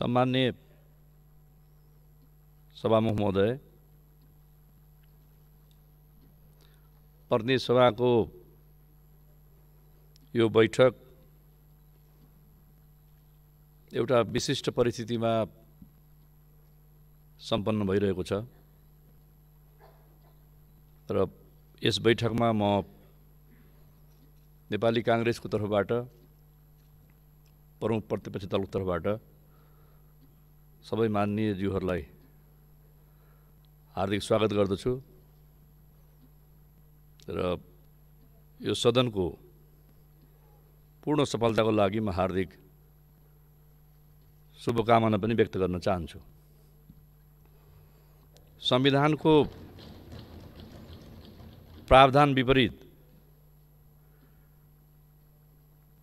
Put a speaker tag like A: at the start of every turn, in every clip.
A: सम्मान्य सभामुख महोदय प्रतिनिधि सभाको यो बैठक एउटा विशिष्ट परिस्थितिमा सम्पन्न भइरहेको छ र यस बैठकमा म नेपाली काङ्ग्रेसको तर्फबाट प्रमुख प्रतिपक्षी दलको तर्फबाट सबै माननीयज्यूहरूलाई हार्दिक स्वागत गर्दछु र यो सदनको पूर्ण सफलताको लागि म हार्दिक शुभकामना पनि व्यक्त गर्न चाहन्छु संविधानको प्रावधान विपरीत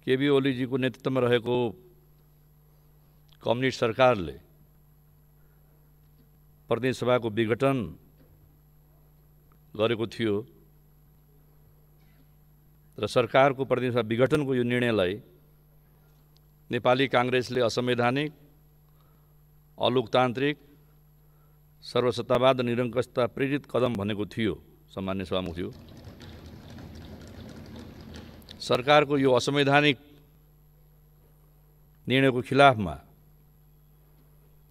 A: केबी ओलीजीको नेतृत्वमा रहेको कम्युनिस्ट सरकारले सभाको विघटन गरेको थियो र सरकारको सभा विघटनको यो निर्णयलाई नेपाली काङ्ग्रेसले असंवैधानिक अलोकतान्त्रिक सर्वसत्तावाद निरङ्कशता प्रेरित कदम भनेको थियो सामान्य थियो सरकारको यो असंवैधानिक निर्णयको खिलाफमा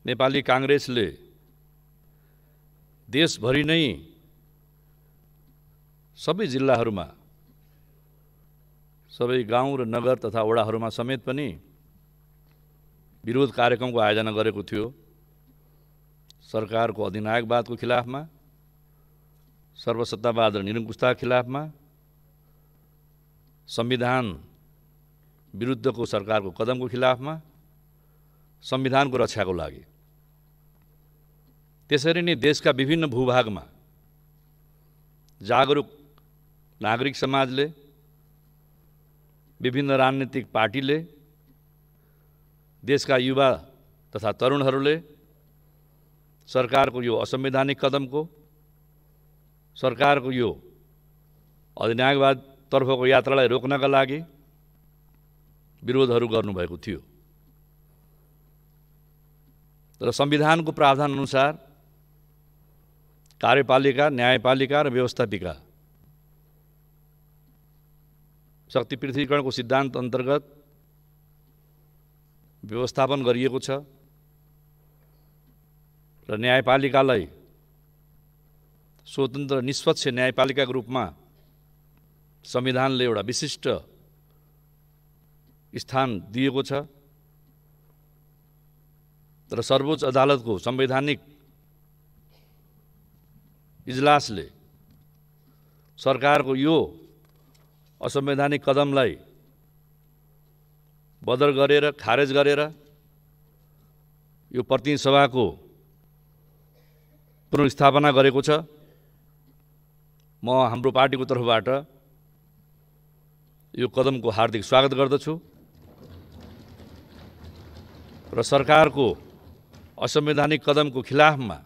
A: नेपाली काङ्ग्रेसले देशभरि नै सबै जिल्लाहरूमा सबै गाउँ र नगर तथा वडाहरूमा समेत पनि विरोध कार्यक्रमको आयोजना गरेको थियो सरकारको अधिनायकवादको खिलाफमा सर्वसत्तावाद र निरङ्कुशता खिलाफमा संविधान विरुद्धको सरकारको कदमको खिलाफमा संविधानको रक्षाको लागि त्यसरी नै देशका विभिन्न भूभागमा जागरुक नागरिक समाजले विभिन्न राजनीतिक पार्टीले देशका युवा तथा तरुणहरूले सरकारको यो असंवैधानिक कदमको सरकारको यो अधिनायकवादतर्फको यात्रालाई रोक्नका लागि विरोधहरू गर्नुभएको थियो र संविधानको प्रावधानअनुसार कार्यपालिका न्यायपालिका र व्यवस्थापिका शक्ति पृथ्वीकरणको सिद्धान्त अन्तर्गत व्यवस्थापन गरिएको छ र न्यायपालिकालाई स्वतन्त्र निष्पक्ष न्यायपालिकाको रूपमा संविधानले एउटा विशिष्ट स्थान दिएको छ र सर्वोच्च अदालतको संवैधानिक इजलासले सरकारको यो असंवैधानिक कदमलाई बदर गरेर खारेज गरेर यो प्रतिनिधि सभाको पुनर्स्थापना गरेको छ म हाम्रो पार्टीको तर्फबाट यो कदमको हार्दिक स्वागत गर्दछु र सरकारको असंवैधानिक कदमको खिलाफमा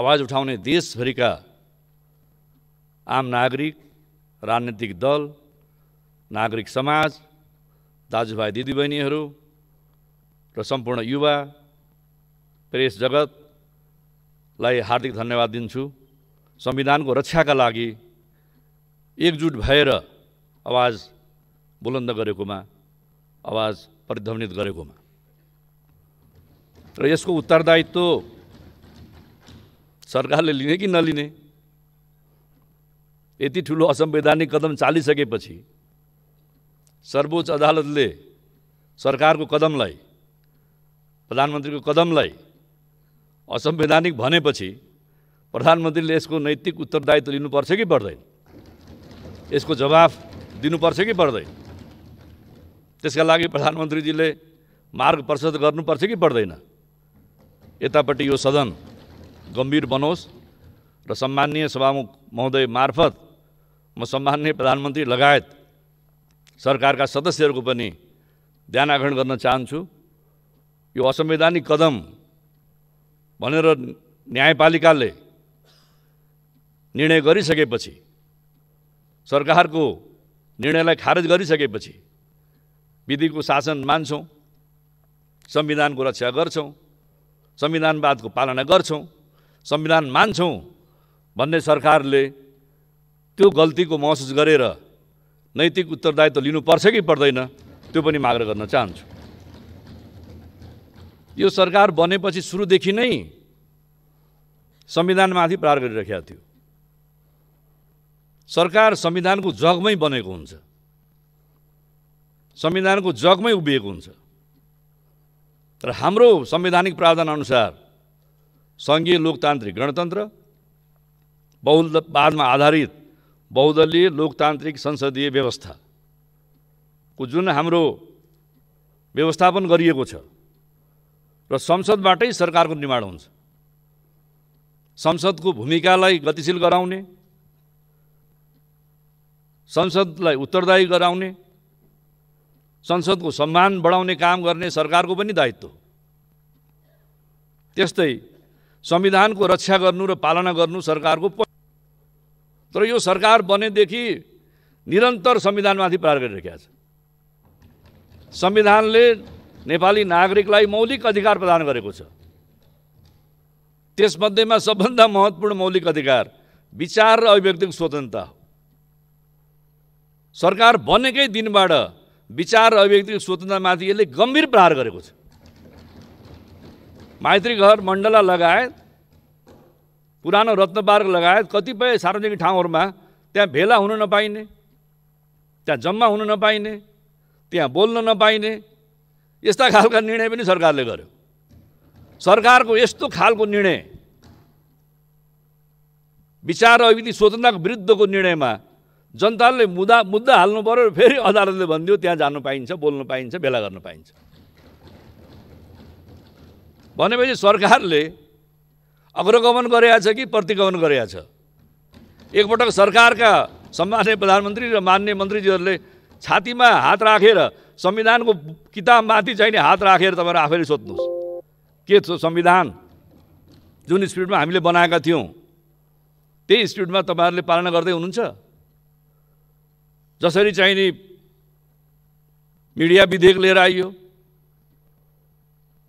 A: आवाज उठाउने देशभरिका आम नागरिक राजनीतिक दल नागरिक समाज दाजुभाइ दिदीबहिनीहरू र सम्पूर्ण युवा प्रेस जगतलाई हार्दिक धन्यवाद दिन्छु संविधानको रक्षाका लागि एकजुट भएर आवाज बुलन्द गरेकोमा आवाज प्रध्वनित गरेकोमा र यसको उत्तरदायित्व सरकारले लिने कि नलिने यति ठुलो असंवैधानिक कदम चालिसकेपछि सर्वोच्च अदालतले सरकारको कदमलाई प्रधानमन्त्रीको कदमलाई असंवैधानिक भनेपछि प्रधानमन्त्रीले यसको नैतिक उत्तरदायित्व लिनुपर्छ कि पर्दैन यसको जवाफ दिनुपर्छ कि पर्दैन त्यसका लागि प्रधानमन्त्रीजीले मार्ग प्रशस्त गर्नुपर्छ कि पर्दैन यतापट्टि यो सदन गम्भीर बनोस् र सम्माननीय सभामुख महोदय मार्फत म सम्माननीय प्रधानमन्त्री लगायत सरकारका सदस्यहरूको पनि ध्यान आकर्षण गर्न चाहन्छु यो असंवैधानिक कदम भनेर न्यायपालिकाले निर्णय गरिसकेपछि सरकारको निर्णयलाई खारेज गरिसकेपछि विधिको शासन मान्छौँ संविधानको रक्षा गर्छौँ संविधानवादको पालना गर्छौँ संविधान मान्छौँ भन्ने सरकारले त्यो गल्तीको महसुस गरेर नैतिक उत्तरदायित्व लिनुपर्छ कि पर्दैन त्यो पनि माग गर्न चाहन्छु यो सरकार बनेपछि सुरुदेखि नै संविधानमाथि प्रहार गरिरहेको थियो सरकार संविधानको जगमै बनेको हुन्छ संविधानको जगमै उभिएको हुन्छ र हाम्रो संवैधानिक प्रावधानअनुसार सङ्घीय लोकतान्त्रिक गणतन्त्र बहुलवादमा आधारित बहुदलीय लोकतान्त्रिक संसदीय व्यवस्थाको जुन हाम्रो व्यवस्थापन गरिएको छ र संसदबाटै सरकारको निर्माण हुन्छ संसदको भूमिकालाई गतिशील गराउने संसदलाई उत्तरदायी गराउने संसदको सम्मान बढाउने काम गर्ने सरकारको पनि दायित्व हो त्यस्तै संविधानको रक्षा गर्नु र पालना गर्नु सरकारको तर यो सरकार बनेदेखि निरन्तर संविधानमाथि प्रहार गरिरहेका छ संविधानले नेपाली नागरिकलाई मौलिक अधिकार प्रदान गरेको छ त्यसमध्येमा सबभन्दा महत्त्वपूर्ण मौलिक अधिकार विचार र अभिव्यक्तिको स्वतन्त्रता हो सरकार बनेकै दिनबाट विचार र अभिव्यक्तिको स्वतन्त्रतामाथि यसले गम्भीर प्रहार गरेको छ घर मण्डला लगायत पुरानो रत्नपार्क लगायत कतिपय सार्वजनिक ठाउँहरूमा त्यहाँ भेला हुन नपाइने त्यहाँ जम्मा हुन नपाइने त्यहाँ बोल्न नपाइने यस्ता खालका निर्णय पनि सरकारले गर्यो सरकारको यस्तो खालको निर्णय विचार अभिधि स्वतन्त्रताको विरुद्धको निर्णयमा जनताले मुद्दा मुद्दा हाल्नु पऱ्यो फेरि अदालतले भनिदियो त्यहाँ जानु पाइन्छ बोल्नु पाइन्छ भेला गर्न पाइन्छ भनेपछि सरकारले अग्रगमन गरेका छ कि प्रतिगमन गरेका छ एकपटक सरकारका सम्मान्य प्रधानमन्त्री र मान्य मन्त्रीजीहरूले छातीमा हात राखेर संविधानको किताबमाथि चाहिने हात राखेर तपाईँहरू आफैले सोध्नुहोस् के छ संविधान जुन स्पिडमा हामीले बनाएका थियौँ त्यही स्पिडमा तपाईँहरूले पालना गर्दै हुनुहुन्छ जसरी चाहिने मिडिया विधेयक लिएर आइयो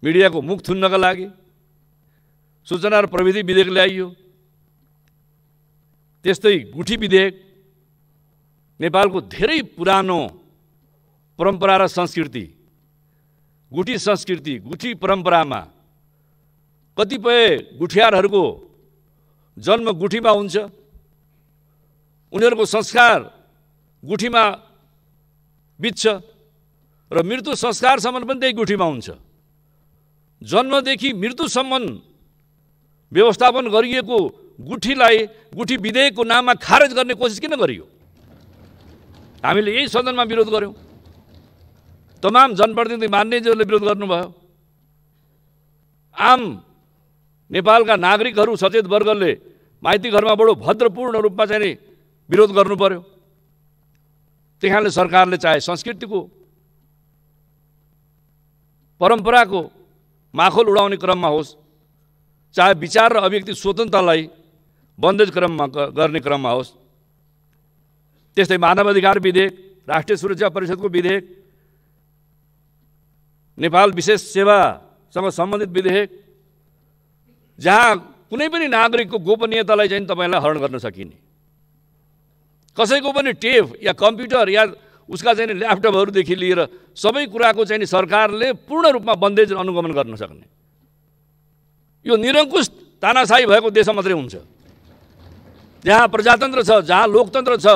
A: मिडियाको मुख थुन्नका लागि सूचना र प्रविधि विधेयक ल्याइयो त्यस्तै गुठी विधेयक नेपालको धेरै पुरानो परम्परा र संस्कृति गुठी संस्कृति गुठी परम्परामा कतिपय गुठियारहरूको जन्म गुठीमा हुन्छ उनीहरूको संस्कार गुठीमा बित्छ र मृत्यु संस्कारसम्म पनि त्यही गुठीमा हुन्छ जन्मदेखि मृत्युसम्म व्यवस्थापन गरिएको गुठीलाई गुठी विधेयकको नाममा खारेज गर्ने कोसिस किन गरियो हामीले यही सदनमा विरोध गऱ्यौँ तमाम जनप्रतिनिधि मान्यजीहरूले विरोध गर्नुभयो आम नेपालका नागरिकहरू सचेत वर्गले माइती घरमा बडो भद्रपूर्ण रूपमा चाहिँ विरोध गर्नु पर्यो त्यही कारणले सरकारले चाहे संस्कृतिको परम्पराको माखोल उडाउने क्रममा होस् चाहे विचार र अभिव्यक्ति स्वतन्त्रलाई बन्देज क्रममा गर्ने क्रममा होस् त्यस्तै मानवाधिकार विधेयक राष्ट्रिय सुरक्षा परिषदको विधेयक नेपाल विशेष सेवासँग सम्बन्धित विधेयक जहाँ कुनै पनि नागरिकको गोपनीयतालाई चाहिँ तपाईँलाई हरण गर्न सकिने कसैको पनि टेप या कम्प्युटर या उसका चाहिँ ल्यापटपहरूदेखि लिएर सबै कुराको चाहिँ नि सरकारले पूर्ण रूपमा बन्देज अनुगमन गर्न सक्ने यो निरङ्कुश तानासाई भएको देशमा मात्रै हुन्छ जहाँ प्रजातन्त्र छ जहाँ लोकतन्त्र छ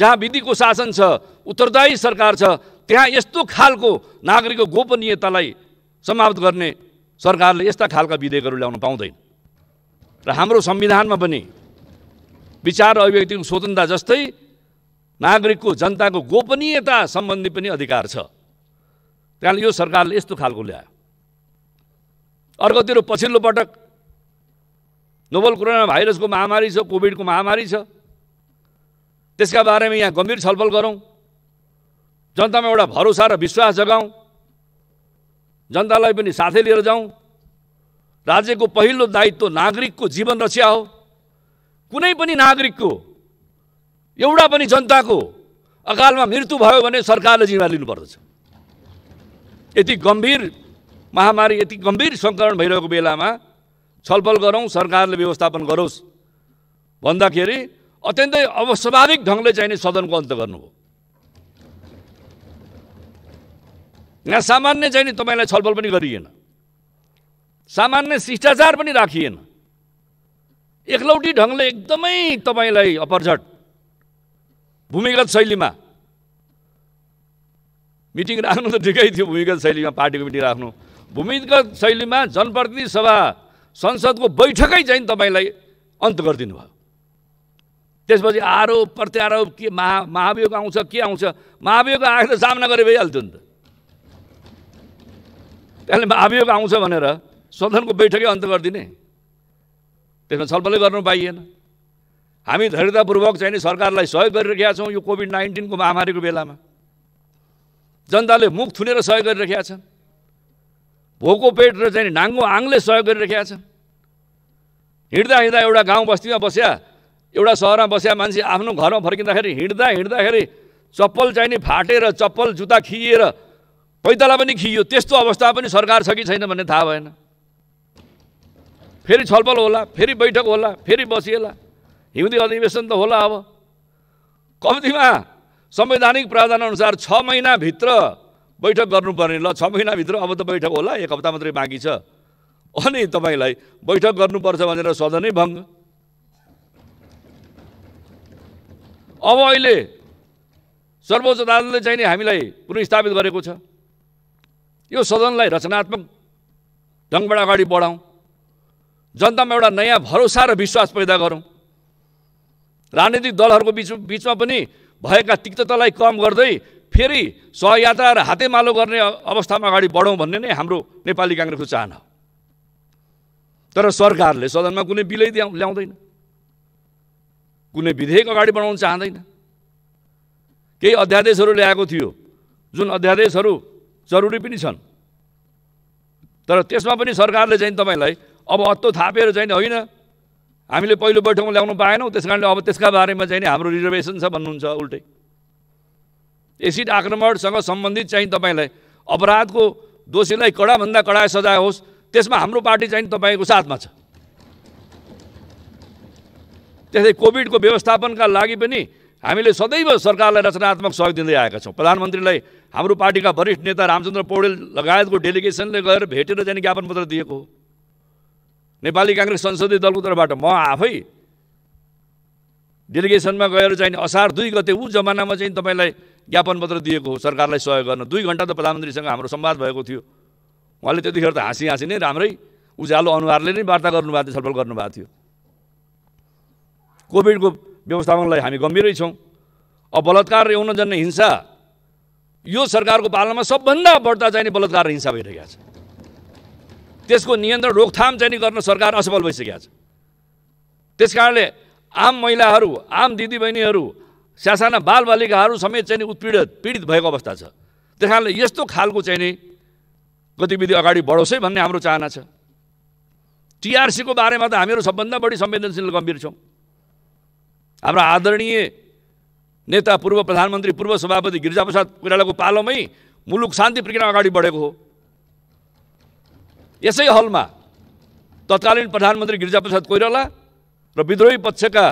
A: जहाँ विधिको शासन छ उत्तरदायी सरकार छ त्यहाँ यस्तो खालको नागरिकको गोपनीयतालाई समाप्त गर्ने सरकारले यस्ता खालका विधेयकहरू ल्याउन पाउँदैन र हाम्रो संविधानमा पनि विचार अभिव्यक्तिको स्वतन्त्रता जस्तै नागरिकको जनताको गोपनीयता सम्बन्धी पनि अधिकार छ त्यहाँ यो सरकारले यस्तो खालको ल्यायो अर्कोतिर पछिल्लो पटक नोबल कोरोना भाइरसको महामारी छ कोभिडको महामारी छ त्यसका बारेमा यहाँ गम्भीर छलफल गरौँ जनतामा एउटा भरोसा र विश्वास जगाउँ जनतालाई पनि साथै लिएर जाउँ राज्यको पहिलो दायित्व नागरिकको जीवन रक्षा हो कुनै पनि नागरिकको एउटा पनि जनताको अकालमा मृत्यु भयो भने सरकारले जिम्मा लिनुपर्दछ यति गम्भीर महामारी यति गम्भीर सङ्क्रमण भइरहेको बेलामा छलफल गरौँ सरकारले व्यवस्थापन गरोस् भन्दाखेरि अत्यन्तै अवस्वाभाविक ढङ्गले चाहिने सदनको अन्त हो यहाँ सामान्य चाहिँ नि तपाईँलाई छलफल पनि गरिएन सामान्य शिष्टाचार पनि राखिएन एकलौटी ढङ्गले एकदमै तपाईँलाई अपरझट भूमिगत शैलीमा मिटिङ राख्नु त ठिकै थियो भूमिगत शैलीमा पार्टीको मिटिङ राख्नु भूमिगत शैलीमा जनप्रतिनिधि सभा संसदको बैठकै चाहिँ तपाईँलाई अन्त गरिदिनु भयो त्यसपछि आरोप प्रत्यारोप के महा महाभियोग आउँछ के आउँछ महाभियोग आएर त सामना गरे भइहाल्थ्यो नि त त्यसले महाभियोग आउँछ भनेर सदनको बैठकै अन्त गरिदिने त्यसमा छलफलै गर्नु पाइएन हामी धैर्यतापूर्वक चाहिँ नि सरकारलाई सहयोग गरिरहेका छौँ यो कोभिड नाइन्टिनको महामारीको बेलामा जनताले मुख थुनेर सहयोग गरिरहेका छन् भोको पेट र चाहिँ नाङ्गो आङले सहयोग गरिरहेका छन् हिँड्दा हिँड्दा एउटा गाउँ बस्तीमा बस्या एउटा सहरमा बस्या मान्छे आफ्नो घरमा फर्किँदाखेरि हिँड्दा हिँड्दाखेरि चप्पल चाहिँ नि फाटेर चप्पल जुत्ता खिएर पैताला पनि खियो त्यस्तो अवस्था पनि सरकार छ कि छैन भन्ने थाहा भएन फेरि छलफल होला फेरि बैठक होला फेरि बसिएला हिउँदी अधिवेशन त होला अब कम्तीमा संवैधानिक प्रावधानअनुसार छ महिनाभित्र बैठक गर्नुपर्ने ल छ महिनाभित्र अब त बैठक होला एक हप्ता मात्रै बाँकी छ अनि तपाईँलाई बैठक गर्नुपर्छ भनेर सदनै भङ्ग अब अहिले सर्वोच्च अदालतले चाहिँ नि हामीलाई पुनस्थापित गरेको छ यो सदनलाई रचनात्मक ढङ्गबाट अगाडि बढाउँ जनतामा एउटा नयाँ भरोसा र विश्वास पैदा गरौँ राजनीतिक दलहरूको बिच बिचमा पनि भएका तिक्ततालाई कम गर्दै फेरि सहयात्रा र हातेमालो गर्ने अवस्थामा अगाडि बढौँ भन्ने नै हाम्रो नेपाली काङ्ग्रेसको चाहना हो तर सरकारले सदनमा कुनै बिलै ल्याउँदैन कुनै विधेयक अगाडि बढाउन चाहँदैन केही अध्यादेशहरू ल्याएको थियो जुन अध्यादेशहरू जरुरी पनि छन् तर त्यसमा पनि सरकारले चाहिँ तपाईँलाई अब अत्तो थापेर चाहिँ होइन हामीले पहिलो बैठकमा ल्याउनु पाएनौँ त्यस कारणले अब त्यसका बारेमा चाहिँ नि हाम्रो रिजर्भेसन छ भन्नुहुन्छ उल्टै एसिड आक्रमणसँग सम्बन्धित चाहिँ तपाईँलाई अपराधको दोषीलाई कडाभन्दा कडा सजाय होस् त्यसमा हाम्रो पार्टी चाहिँ तपाईँको साथमा छ त्यस्तै कोभिडको व्यवस्थापनका लागि पनि हामीले सदैव सरकारलाई रचनात्मक सहयोग दिँदै आएका छौँ प्रधानमन्त्रीलाई हाम्रो पार्टीका वरिष्ठ नेता रामचन्द्र पौडेल लगायतको डेलिगेसनले गएर भेटेर चाहिँ ज्ञापन पत्र दिएको हो नेपाली काङ्ग्रेस संसदीय दलको तर्फबाट म आफै डेलिगेसनमा गएर चाहिँ असार दुई गते ऊ जमानामा चाहिँ तपाईँलाई ज्ञापन पत्र दिएको हो सरकारलाई सहयोग गर्न दुई घन्टा त प्रधानमन्त्रीसँग हाम्रो संवाद भएको थियो उहाँले त्यतिखेर त हाँसी हाँसी नै राम्रै उज्यालो अनुहारले नै वार्ता गर्नुभएको थियो छलफल गर्नुभएको थियो कोभिडको व्यवस्थापनलाई हामी गम्भीरै छौँ अब बलात्कार र यौनजन्य हिंसा यो सरकारको पालनामा सबभन्दा बढ्दा चाहिने बलात्कार र हिंसा भइरहेको छ त्यसको नियन्त्रण रोकथाम चाहिँ गर्न सरकार असफल भइसकेको छ त्यस कारणले आम महिलाहरू आम दिदीबहिनीहरू सासाना बालबालिकाहरू समेत चाहिँ उत्पीडित पीडित भएको अवस्था छ त्यस कारणले यस्तो खालको चाहिँ नि गतिविधि अगाडि बढोस् है भन्ने हाम्रो चाहना छ टिआरसीको बारेमा त हामीहरू सबभन्दा बढी संवेदनशील गम्भीर छौँ हाम्रो आदरणीय नेता पूर्व प्रधानमन्त्री पूर्व सभापति गिरिजाप्रसाद कोइरालाको पालोमै मुलुक शान्ति प्रक्रिया अगाडि बढेको हो यसै हलमा तत्कालीन प्रधानमन्त्री गिरिजाप्रसाद कोइराला र विद्रोही पक्षका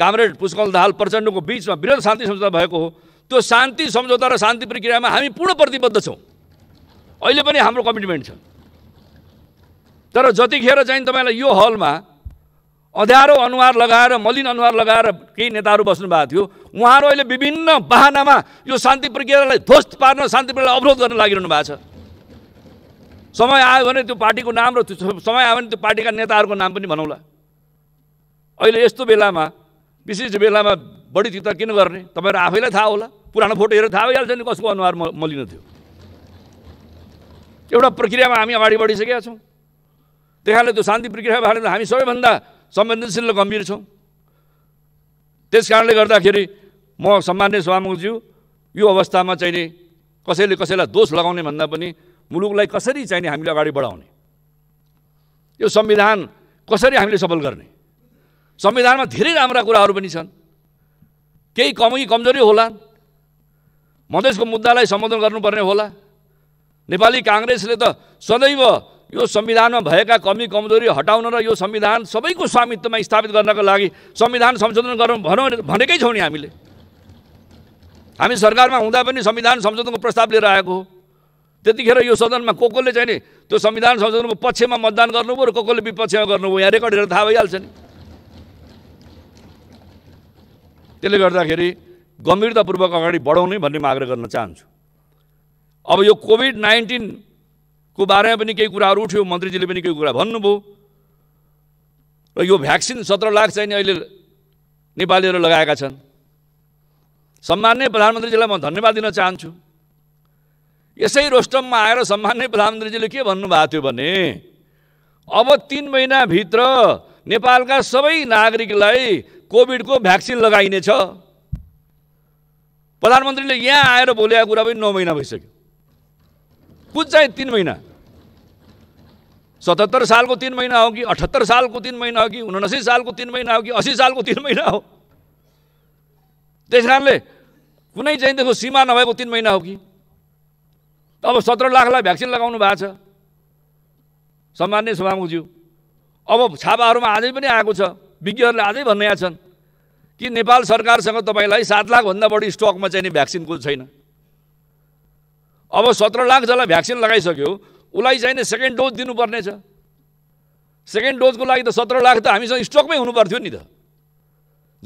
A: कामरेड पुष्कल दाहाल प्रचण्डको बिचमा विरोध शान्ति सम्झौता भएको हो त्यो शान्ति सम्झौता र शान्ति प्रक्रियामा हामी पूर्ण प्रतिबद्ध छौँ अहिले पनि हाम्रो कमिटमेन्ट छ तर जतिखेर चाहिँ तपाईँलाई यो हलमा अँध्यारो अनुहार लगाएर मलिन अनुहार लगाएर केही नेताहरू बस्नु भएको थियो उहाँहरू अहिले विभिन्न बाहनामा यो शान्ति प्रक्रियालाई ध्वस्त पार्न शान्ति प्रक्रियालाई अवरोध गर्न लागिरहनु भएको छ समय आयो भने त्यो पार्टीको नाम र समय आयो भने त्यो पार्टीका नेताहरूको नाम पनि भनौँला अहिले यस्तो बेलामा विशेष बेलामा बढी चित्त किन गर्ने तपाईँहरू आफैलाई थाहा होला पुरानो फोटो हेरेर थाहा भइहाल्छ नि कसको अनुहार म मलिन थियो एउटा प्रक्रियामा हामी अगाडि बढिसकेका छौँ त्यही कारणले त्यो शान्ति प्रक्रिया बारेमा हामी सबैभन्दा संवेदनशील र गम्भीर छौँ त्यस कारणले गर्दाखेरि म सम्मान्य सभामुखज्यू यो अवस्थामा चाहिँ नि कसैले कसैलाई दोष लगाउने भन्दा पनि मुलुकलाई कसरी चाहिने हामीले अगाडि बढाउने यो संविधान कसरी हामीले सफल गर्ने संविधानमा धेरै राम्रा कुराहरू पनि छन् केही कमी कमजोरी होला मधेसको मुद्दालाई सम्बोधन गर्नुपर्ने होला नेपाली काङ्ग्रेसले त सदैव यो संविधानमा भएका कमी कमजोरी हटाउन र यो संविधान सबैको स्वामित्वमा स्थापित गर्नको लागि संविधान संशोधन गरौँ भनौँ भनेकै छौँ नि हामीले हामी सरकारमा हुँदा पनि संविधान संशोधनको प्रस्ताव लिएर आएको हो त्यतिखेर यो सदनमा को कोले चाहिँ नि त्यो संविधान संशोधनको पक्षमा मतदान गर्नुभयो र को कोले विपक्षमा गर्नुभयो यहाँ रेकर्ड हेरेर थाहा भइहाल्छ नि त्यसले गर्दाखेरि गम्भीरतापूर्वक अगाडि बढाउने भन्ने म आग्रह गर्न चाहन्छु अब यो कोभिड नाइन्टिनको बारेमा पनि केही कुराहरू उठ्यो मन्त्रीजीले पनि केही कुरा भन्नुभयो र यो भ्याक्सिन सत्र लाख चाहिँ नि अहिले नेपालीहरू लगाएका छन् सम्मान्य प्रधानमन्त्रीजीलाई म धन्यवाद दिन चाहन्छु यसै रोस्टममा आएर सम्मान्य प्रधानमन्त्रीजीले के भन्नुभएको थियो भने अब तिन महिनाभित्र नेपालका सबै नागरिकलाई कोभिडको भ्याक्सिन लगाइनेछ प्रधानमन्त्रीले यहाँ आएर बोलेको कुरा पनि नौ महिना भइसक्यो कुन चाहिँ तिन महिना सतहत्तर सालको तिन महिना हो कि अठहत्तर सालको तिन महिना हो कि उनासी सालको तिन महिना हो कि असी सालको तिन महिना हो त्यस कारणले कुनै चाहिँ देखो सीमा नभएको तिन महिना हो कि अब सत्र लाखलाई भ्याक्सिन लगाउनु भएको छ सम्मान्य सभामुखज्यू अब छापाहरूमा आजै पनि आएको छ विज्ञहरूले आजै भन्ने छन् कि नेपाल सरकारसँग तपाईँलाई सात लाखभन्दा बढी स्टकमा चाहिँ चाहिने भ्याक्सिनको छैन अब सत्र लाख जसलाई भ्याक्सिन लगाइसक्यो उसलाई नि सेकेन्ड डोज दिनुपर्ने छ सेकेन्ड डोजको लागि त सत्र लाख त हामीसँग स्टकमै हुनुपर्थ्यो नि त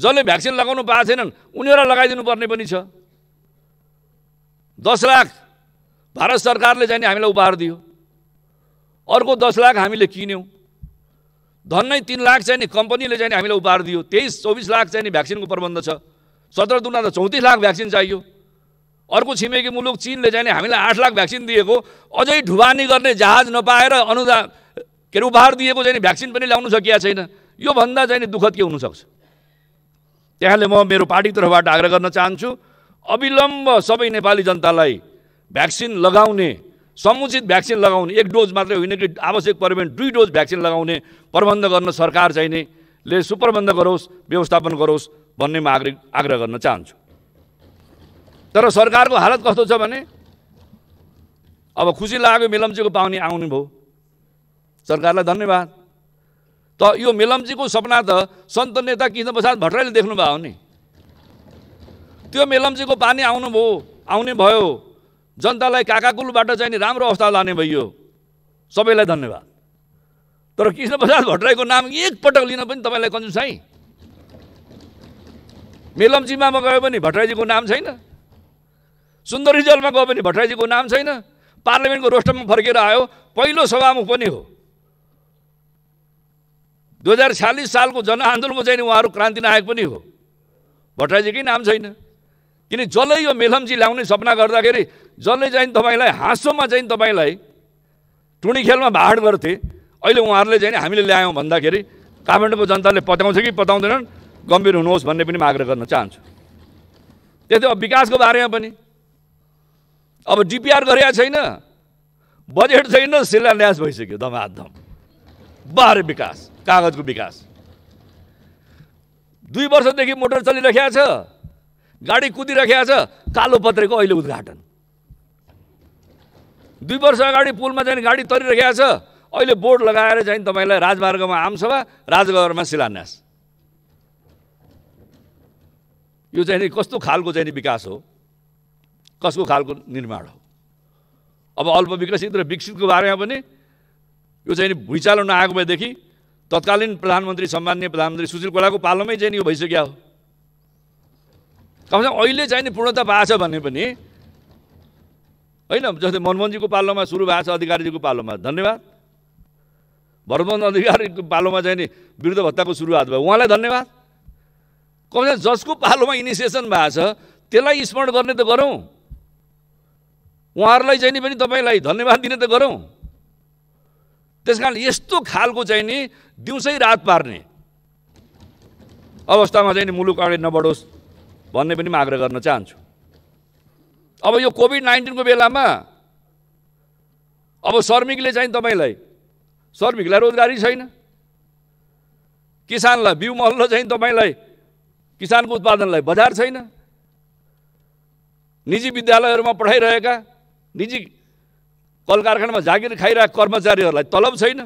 A: जसले भ्याक्सिन लगाउनु पाएको छैनन् उनीहरूलाई लगाइदिनु पर्ने पनि छ दस लाख भारत सरकारले चाहिँ नि हामीलाई उपहार दियो अर्को दस लाख हामीले किन्यौँ धन नै तिन लाख चाहिँ नि कम्पनीले चाहिँ हामीलाई उपहार दियो तेइस चौबिस लाख चाहिँ नि भ्याक्सिनको प्रबन्ध छ सत्र दुना त चौतिस लाख भ्याक्सिन चाहियो अर्को छिमेकी मुलुक चिनले चाहिँ हामीलाई आठ लाख भ्याक्सिन दिएको अझै ढुवानी गर्ने जहाज नपाएर अनुदान के अरे उपहार दिएको चाहिँ भ्याक्सिन पनि ल्याउनु सकिया छैन योभन्दा चाहिँ नि दुःखद के हुनसक्छ त्यहाँले म मेरो पार्टीको तर्फबाट आग्रह गर्न चाहन्छु अविलम्ब सबै नेपाली जनतालाई भ्याक्सिन लगाउने समुचित भ्याक्सिन लगाउने एक डोज मात्रै होइन कि आवश्यक पऱ्यो भने दुई डोज भ्याक्सिन लगाउने प्रबन्ध गर्न सरकार चाहिने ले सुप्रबन्ध गरोस् व्यवस्थापन गरोस् भन्ने म आग्रह आग्रह गर्न चाहन्छु तर सरकारको हालत कस्तो छ भने अब खुसी लाग्यो मेलम्चीको पाउने आउने भयो सरकारलाई धन्यवाद त यो मेलम्चीको सपना त सन्त नेता कृष्ण प्रसाद भट्टराईले देख्नुभयो नि त्यो मेलम्चीको पानी आउनुभयो आउने भयो जनतालाई काकाकुलबाट चाहिँ नि राम्रो अवस्था लाने भइयो सबैलाई धन्यवाद तर कृष्ण प्रसाद भट्टराईको नाम एकपटक लिन पनि तपाईँलाई है मेलम्चीमा गयो भने भट्टराईजीको नाम छैन सुन्दरी जलमा गयो भने भट्टराईजीको नाम छैन पार्लियामेन्टको रोस्टरमा फर्केर आयो पहिलो सभामुख पनि हो दुई हजार छ्यालिस सालको जनआन्दोलनको चाहिँ उहाँहरू क्रान्ति नायक पनि हो भट्टराईजीकै नाम छैन किन जसले यो मेलम्ची ल्याउने सपना गर्दाखेरि जसले चाहिँ तपाईँलाई हाँसोमा चाहिँ तपाईँलाई टुँडी खेलमा भाड गर्थे अहिले उहाँहरूले चाहिँ हामीले ल्यायौँ भन्दाखेरि काठमाडौँको जनताले पत्याउँछ कि पत्याउँदैनन् गम्भीर हुनुहोस् भन्ने पनि आग्रह गर्न चाहन्छु त्यस्तै अब विकासको बारेमा पनि अब डिपिआर गरेका छैन बजेट छैन शिलान्यास भइसक्यो धमाधम बाह्र विकास कागजको विकास दुई वर्षदेखि मोटर चलिरहेको छ गाडी कुदिरहेको छ कालो पत्रेको अहिले उद्घाटन दुई वर्ष अगाडि पुलमा चाहिँ गाडी तरिरहेको छ अहिले बोर्ड लगाएर चाहिँ तपाईँलाई राजमार्गमा आमसभा राजगरमा शिलान्यास यो चाहिँ नि कस्तो खालको चाहिँ विकास हो कसको खालको निर्माण हो अब अल्प विकसित र विकसितको बारेमा पनि यो चाहिँ नि भुइँचालो नआएको भएदेखि तत्कालीन प्रधानमन्त्री सम्मान्य प्रधानमन्त्री सुशील कोलाको पालोमै चाहिँ यो भइसक्यो हो कमसेकम अहिले चाहिँ नि पूर्णता पाएको छ भने पनि होइन जस्तै मनमोहनजीको पालोमा सुरु भएको छ अधिकारीजीको पालोमा धन्यवाद भरतमोहन अधिकारीको पालोमा चाहिँ नि वृद्ध भत्ताको सुरुवात भयो उहाँलाई धन्यवाद कमसे जसको पालोमा इनिसिएसन भएको छ त्यसलाई स्मरण गर्ने त गरौँ उहाँहरूलाई चाहिँ नि पनि तपाईँलाई धन्यवाद दिने त गरौँ त्यस कारण यस्तो खालको चाहिँ नि दिउँसै रात पार्ने अवस्थामा चाहिँ नि मुलुक अगाडि नबढोस् भन्ने पनि म आग्रह गर्न चाहन्छु अब यो कोभिड नाइन्टिनको बेलामा अब श्रमिकले चाहिँ तपाईँलाई श्रमिकलाई रोजगारी छैन किसानलाई बिउ मल्लो चाहिँ तपाईँलाई किसानको उत्पादनलाई बजार छैन निजी विद्यालयहरूमा पढाइरहेका निजी कल कारखानामा जागिर खाइरहेका कर्मचारीहरूलाई तलब छैन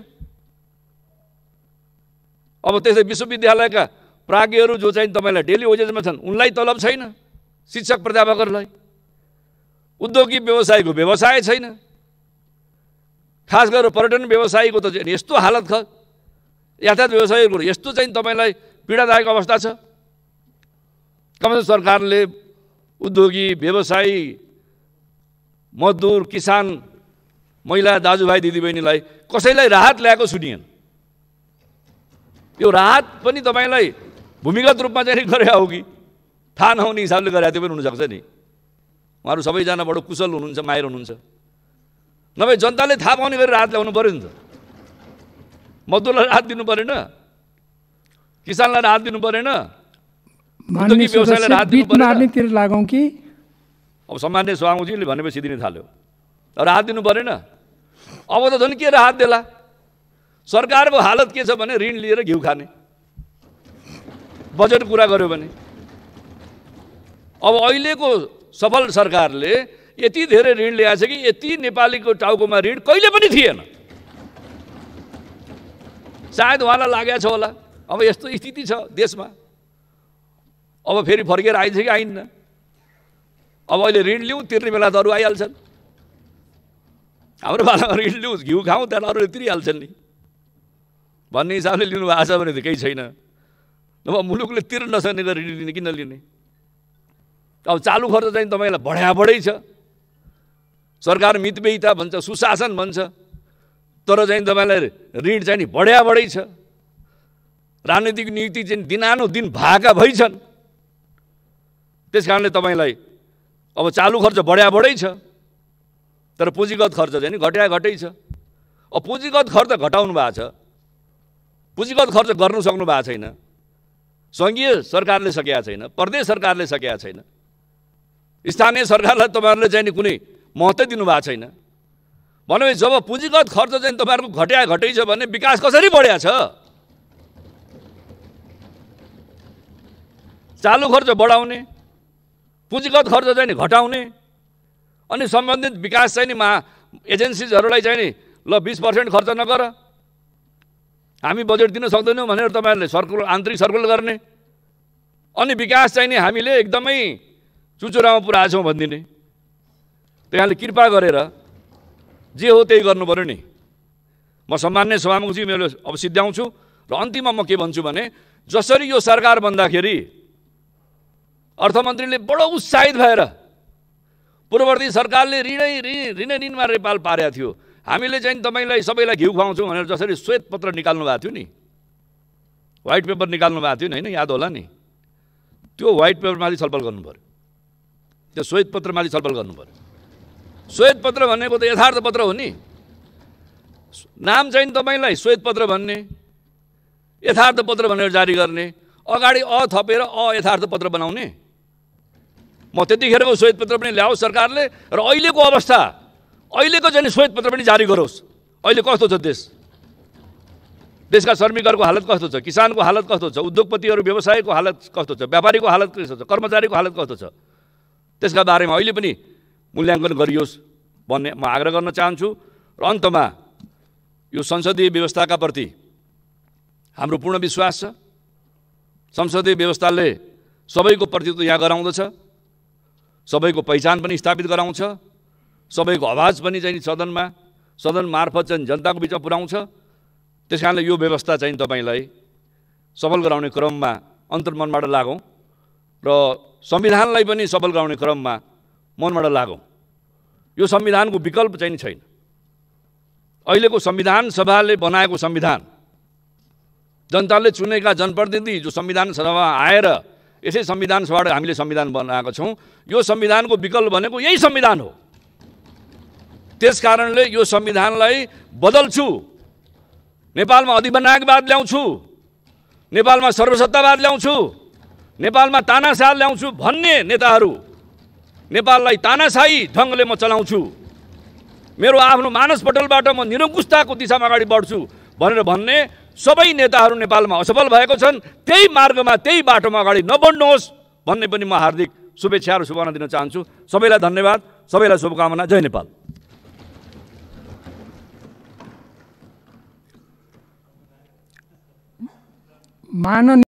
A: अब त्यसै विश्वविद्यालयका प्राज्ञहरू जो चाहिँ तपाईँलाई डेली वेजेसमा छन् उनलाई तलब छैन शिक्षक प्राध्यापकहरूलाई उद्योगी व्यवसायको व्यवसाय छैन खास गरेर पर्यटन व्यवसायको त यस्तो हालत छ यातायात व्यवसायको यस्तो चाहिँ तपाईँलाई पीडादायक अवस्था छ कमसेकम सरकारले उद्योगी व्यवसायी मजदुर किसान महिला दाजुभाइ दिदीबहिनीलाई कसैलाई राहत ल्याएको सुनिएन यो राहत पनि तपाईँलाई भूमिगत रूपमा चाहिँ गरे हो कि थाहा नहुने हिसाबले गरे त्यो पनि हुनसक्छ नि उहाँहरू सबैजना बडो कुशल हुनुहुन्छ माहिर हुनुहुन्छ नभए जनताले थाहा पाउने गरी राहत ल्याउनु पऱ्यो नि त मजदुरलाई राहत दिनु परेन किसानलाई राहत दिनु परेन व्यवसायलाई राहत दिनु परेन कि अब सामान्य स्वामीजीले भनेपछि दिन थाल्यो राहत दिनु परेन अब त झन् के राहत देला सरकारको हालत के छ भने ऋण लिएर घिउ खाने बजेट पुरा गर्यो भने अब अहिलेको सफल सरकारले यति धेरै ऋण ल्याएछ कि यति नेपालीको टाउकोमा ऋण कहिले पनि थिएन सायद उहाँलाई लागेको छ होला अब यस्तो स्थिति छ देशमा अब फेरि फर्केर आइन्छ कि आइन्न अब अहिले ऋण लिउँ तिर्ने बेला त अरू आइहाल्छन् हाम्रो बालामा ऋण लिउँ घिउ खाउँ त्यहाँबाट अरूले तिरिहाल्छन् नि भन्ने हिसाबले लिनु छ भने त केही छैन नभए मुलुकले तिर्न नसक्ने गरी ऋण लिने किन लिने अब चालु खर्च चाहिँ तपाईँलाई बढाबढै छ सरकार मितव्ययिता भन्छ सुशासन भन्छ तर चाहिँ तपाईँलाई ऋण चाहिँ नि बढै छ राजनीतिक नियुक्ति चाहिँ दिनानुदिन भएका भइछन् त्यस कारणले तपाईँलाई अब चालु खर्च बढाबढै छ तर पुँजीगत खर्च चाहिँ नि घट्या घटै छ अब पुँजीगत खर्च घटाउनु भएको छ पुँजीगत खर्च गर्नु सक्नु भएको छैन सङ्घीय सरकारले सकेका छैन प्रदेश सरकारले सकेका छैन स्थानीय सरकारलाई तपाईँहरूले चाहिँ नि कुनै महत्त्व दिनुभएको छैन भनेपछि जब पुँजीगत खर्च चाहिँ तपाईँहरूको घट्या घटै छ भने विकास कसरी बढिया छ चालु खर्च बढाउने पुँजीगत खर्च चाहिँ नि घटाउने अनि सम्बन्धित विकास चाहिँ नि महा एजेन्सिजहरूलाई चाहिँ नि ल बिस पर्सेन्ट खर्च नगर हामी बजेट दिन सक्दैनौँ भनेर तपाईँहरूले सर्कुल आन्तरिक सर्कुल गर्ने अनि विकास चाहिँ नि हामीले एकदमै चुचुरामा पुऱ्याएछौँ भनिदिने त्यहाँले कृपा गरेर जे हो त्यही गर्नु पऱ्यो नि म सम्मान्य सभामुख चाहिँ मेरो अब सिद्ध्याउँछु र अन्तिममा म के भन्छु भने जसरी यो सरकार भन्दाखेरि अर्थमन्त्रीले बडो उत्साहित भएर पूर्ववर्ती सरकारले ऋणै ऋण ऋणै ऋणमा नेपाल पारेको थियो हामीले चाहिँ तपाईँलाई सबैलाई घिउ खुवाउँछौँ भनेर जसरी श्वेत पत्र निकाल्नु भएको थियो नि वाइट पेपर निकाल्नु भएको थियो नि होइन याद होला नि त्यो वाइट पेपरमाथि छलफल गर्नु पऱ्यो त्यो श्वेत पत्रमाथि छलफल गर्नु पऱ्यो स्वेत पत्र भनेको त यथार्थ पत्र हो नि नाम चाहिँ तपाईँलाई स्वेत पत्र भन्ने यथार्थ पत्र भनेर जारी गर्ने अगाडि अ थपेर अ यथार्थ पत्र बनाउने म त्यतिखेरको स्वेत पत्र पनि ल्याओस् सरकारले र अहिलेको अवस्था अहिलेको चाहिँ स्वेत पत्र पनि जारी गरोस् अहिले कस्तो छ देश देशका श्रमिकहरूको हालत कस्तो छ किसानको हालत कस्तो छ उद्योगपतिहरू व्यवसायको हालत कस्तो छ व्यापारीको हालत कस्तो छ कर्मचारीको हालत कस्तो छ त्यसका बारेमा अहिले पनि मूल्याङ्कन गरियोस् भन्ने म आग्रह गर्न चाहन्छु र अन्तमा यो संसदीय व्यवस्थाका प्रति हाम्रो पूर्ण विश्वास छ संसदीय व्यवस्थाले सबैको प्रतित्व यहाँ गराउँदछ सबैको पहिचान पनि स्थापित गराउँछ सबैको आवाज पनि चाहिँ सदनमा सदन मार्फत चाहिँ जनताको बिचमा पुर्याउँछ त्यस कारणले यो व्यवस्था चाहिँ तपाईँलाई सफल गराउने क्रममा अन्तर्मनबाट लागौँ र संविधानलाई पनि सफल गराउने क्रममा मनबाट लागौँ यो संविधानको विकल्प चाहिँ छैन अहिलेको संविधान सभाले बनाएको संविधान जनताले चुनेका जनप्रतिनिधि जो संविधान सभामा आएर यसै संविधान सभाबाट हामीले संविधान बनाएको छौँ यो संविधानको विकल्प भनेको यही संविधान हो त्यस कारणले यो संविधानलाई बदल्छु नेपालमा अधिवनायकवाद ल्याउँछु नेपालमा सर्वसत्तावाद ल्याउँछु नेपालमा तानासा ल्याउँछु भन्ने नेताहरू नेपाललाई तानासाही ढङ्गले म चलाउँछु मेरो आफ्नो मानसपटलबाट म निरङ्कुशताको दिशामा अगाडि बढ्छु भनेर भन्ने सबै नेताहरू नेपालमा असफल भएको छन् त्यही मार्गमा त्यही बाटोमा अगाडि नबढ्नुहोस् भन्ने पनि म हार्दिक शुभेच्छा र शुभकामना दिन चाहन्छु सबैलाई धन्यवाद सबैलाई शुभकामना जय नेपाल माननीय